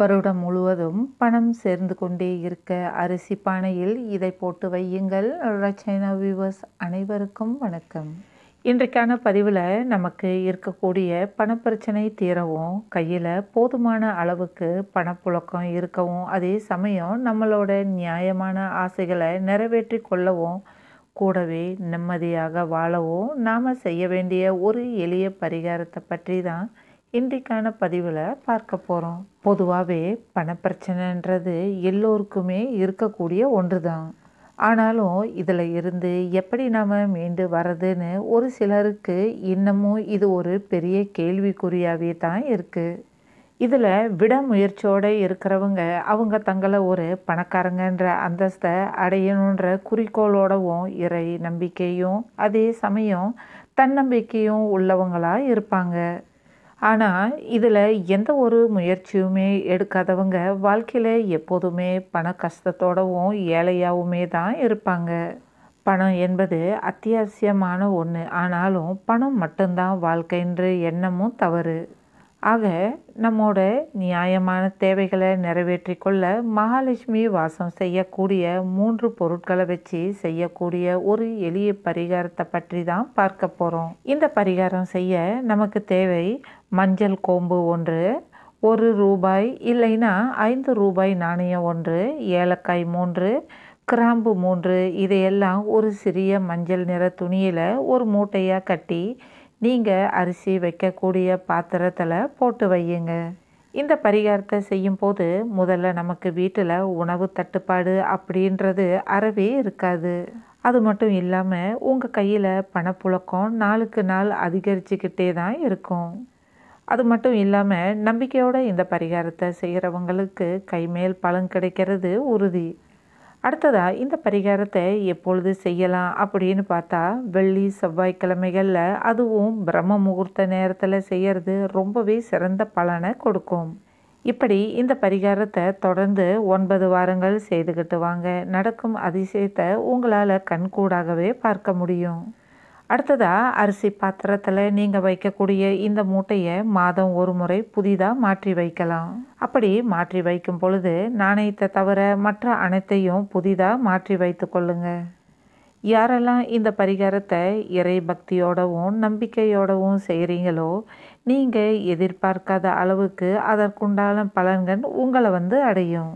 வருடம் முழுவதும் பணம் சேர்ந்து கொண்டே இருக்க அரிசி பானையில் இதை போட்டு வையுங்கள் ரச்சைனா வியூவர்ஸ் அனைவருக்கும் வணக்கம் இன்றைக்கான பதிவில் நமக்கு இருக்கக்கூடிய பணப்பிரச்சனை தீரவும் கையில் போதுமான அளவுக்கு பணப்புழக்கம் இருக்கவும் அதே சமயம் நம்மளோட நியாயமான ஆசைகளை நிறைவேற்றி கொள்ளவும் கூடவே நிம்மதியாக வாழவும் நாம் செய்ய வேண்டிய ஒரு எளிய பரிகாரத்தை பற்றி தான் இன்றைக்கான பதிவில் பார்க்க போகிறோம் பொதுவாகவே பணப்பிரச்சனைன்றது எல்லோருக்குமே இருக்கக்கூடிய ஒன்று தான் ஆனாலும் இதில் இருந்து எப்படி நாம் மீண்டு வர்றதுன்னு ஒரு சிலருக்கு இன்னமும் இது ஒரு பெரிய கேள்விக்குறியாகவே தான் இருக்குது இதில் விடமுயற்சியோடு இருக்கிறவங்க அவங்க தங்களை ஒரு பணக்காரங்கன்ற அந்தஸ்தை அடையணுன்ற குறிக்கோளோடவும் இறை நம்பிக்கையும் அதே சமயம் தன்னம்பிக்கையும் உள்ளவங்களாக இருப்பாங்க ஆனால் இதில் எந்த ஒரு முயற்சியுமே எடுக்காதவங்க வாழ்க்கையில் எப்போதுமே பண கஷ்டத்தோடவும் ஏழையாகவுமே தான் இருப்பாங்க பணம் என்பது அத்தியாவசியமான ஒன்று ஆனாலும் பணம் மட்டும்தான் வாழ்க்கைன்ற எண்ணமும் தவறு ஆக நம்மோட நியாயமான தேவைகளை நிறைவேற்றி கொள்ள மகாலட்சுமி வாசம் செய்யக்கூடிய மூன்று பொருட்களை வச்சு செய்யக்கூடிய ஒரு எளிய பரிகாரத்தை பற்றி தான் பார்க்க போகிறோம் இந்த பரிகாரம் செய்ய நமக்கு தேவை மஞ்சள் கோம்பு ஒன்று ஒரு ரூபாய் இல்லைன்னா ஐந்து ரூபாய் நாணயம் ஒன்று ஏலக்காய் மூன்று கிராம்பு மூன்று இதையெல்லாம் ஒரு சிறிய மஞ்சள் நிற துணியில் ஒரு மூட்டையாக கட்டி நீங்கள் அரிசி வைக்கக்கூடிய பாத்திரத்தில் போட்டு வையுங்க இந்த பரிகாரத்தை செய்யும்போது முதல்ல நமக்கு வீட்டில் உணவு தட்டுப்பாடு அப்படின்றது அறவே இருக்காது அது மட்டும் இல்லாமல் உங்கள் கையில் பணப்புழக்கம் நாளுக்கு நாள் அதிகரிச்சுக்கிட்டே தான் இருக்கும் அது மட்டும் இல்லாமல் நம்பிக்கையோடு இந்த பரிகாரத்தை செய்கிறவங்களுக்கு கைமேல் பலன் கிடைக்கிறது உறுதி அடுத்ததாக இந்த பரிகாரத்தை எப்பொழுது செய்யலாம் அப்படின்னு பார்த்தா வெள்ளி செவ்வாய்க்கிழமைகளில் அதுவும் பிரம்ம முகூர்த்த நேரத்தில் செய்கிறது ரொம்பவே சிறந்த பலனை கொடுக்கும் இப்படி இந்த பரிகாரத்தை தொடர்ந்து ஒன்பது வாரங்கள் செய்துக்கிட்டு வாங்க நடக்கும் அதிசயத்தை உங்களால் கண்கூடாகவே பார்க்க முடியும் அடுத்ததாக அரிசி பாத்திரத்தில் நீங்கள் வைக்கக்கூடிய இந்த மூட்டையை மாதம் ஒரு முறை புதிதாக மாற்றி வைக்கலாம் அப்படி மாற்றி வைக்கும் பொழுது நாணயத்தை தவிர மற்ற அனைத்தையும் புதிதாக மாற்றி வைத்து கொள்ளுங்க யாரெல்லாம் இந்த பரிகாரத்தை இறை பக்தியோடவும் நம்பிக்கையோடவும் செய்கிறீங்களோ நீங்கள் எதிர்பார்க்காத அளவுக்கு அதற்குண்டான பலன்கள் உங்களை வந்து அடையும்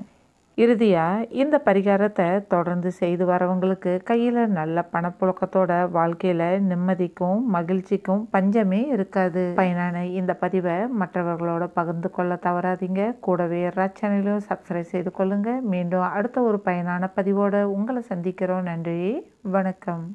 இறுதியாக இந்த பரிகாரத்தை தொடர்ந்து செய்து வரவங்களுக்கு கையில் நல்ல பணப்புழக்கத்தோட வாழ்க்கையில் நிம்மதிக்கும் மகிழ்ச்சிக்கும் பஞ்சமே இருக்காது பயனான இந்த பதிவை மற்றவர்களோட பகிர்ந்து கொள்ள தவறாதீங்க கூடவே ரச்சனையிலும் சேனலையும் சப்ஸ்கிரைப் செய்து கொள்ளுங்கள் மீண்டும் அடுத்த ஒரு பயனான பதிவோடு உங்களை சந்திக்கிறோம் நன்றி வணக்கம்